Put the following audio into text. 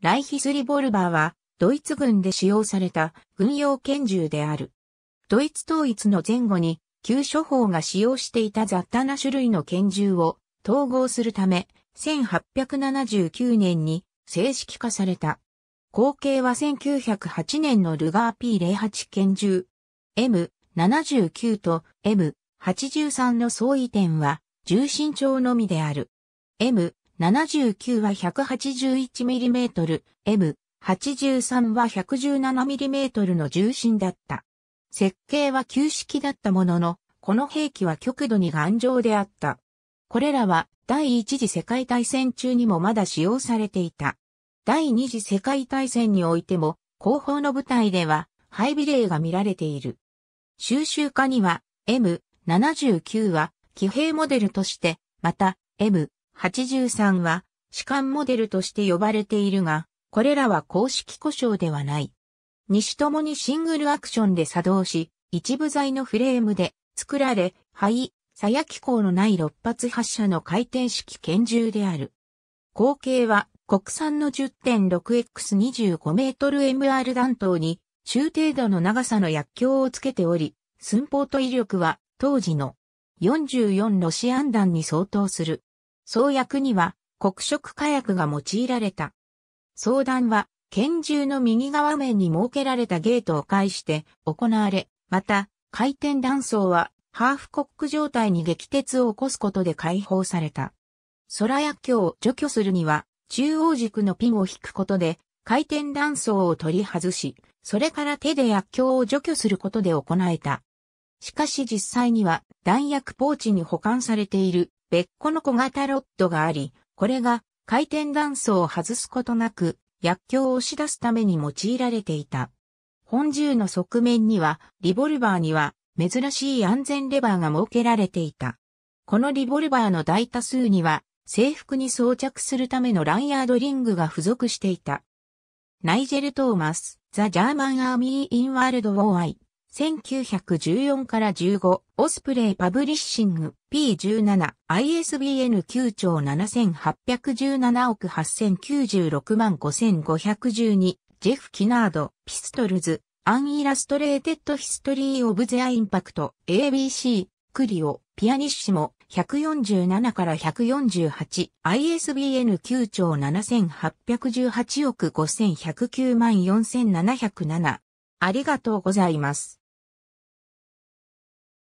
ライヒスリボルバーは、ドイツ軍で使用された軍用拳銃である。ドイツ統一の前後に、旧処方が使用していた雑多な種類の拳銃を統合するため、1879年に正式化された。後継は1908年のルガー P08 拳銃 M79 と M83 の相違点は重心長のみである。M 79は 181mm、M83 は 117mm の重心だった。設計は旧式だったものの、この兵器は極度に頑丈であった。これらは第一次世界大戦中にもまだ使用されていた。第二次世界大戦においても、後方の部隊では配備例が見られている。収集家には M79 は騎兵モデルとして、また M 83は主観モデルとして呼ばれているが、これらは公式故障ではない。西ともにシングルアクションで作動し、一部材のフレームで作られ、肺、鞘機構のない6発発射の回転式拳銃である。口径は国産の 10.6x25 メートル MR 弾頭に中程度の長さの薬莢をつけており、寸法と威力は当時の44ロシアン弾に相当する。創薬には黒色火薬が用いられた。相談は拳銃の右側面に設けられたゲートを介して行われ、また回転断層はハーフコック状態に撃鉄を起こすことで解放された。空薬莢を除去するには中央軸のピンを引くことで回転断層を取り外し、それから手で薬莢を除去することで行えた。しかし実際には弾薬ポーチに保管されている別個の小型ロッドがあり、これが回転断層を外すことなく、薬莢を押し出すために用いられていた。本銃の側面には、リボルバーには、珍しい安全レバーが設けられていた。このリボルバーの大多数には、制服に装着するためのランヤードリングが付属していた。ナイジェル・トーマス、ザ・ジャーマン・アーミー・イン・ワールド・ウォー・アイ。1914から15、オスプレイパブリッシング P17、ISBN 9兆7817億8096万5512、ジェフ・キナード、ピストルズ、アンイラストレーテッド・ヒストリー・オブ・ゼア・インパクト、ABC、クリオ、ピアニッシモ、147から148、ISBN 9兆7818億5109万4707。ありがとうございます。